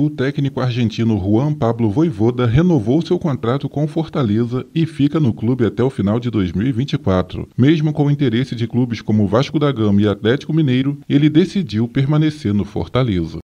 O técnico argentino Juan Pablo Voivoda renovou seu contrato com Fortaleza e fica no clube até o final de 2024. Mesmo com o interesse de clubes como Vasco da Gama e Atlético Mineiro, ele decidiu permanecer no Fortaleza.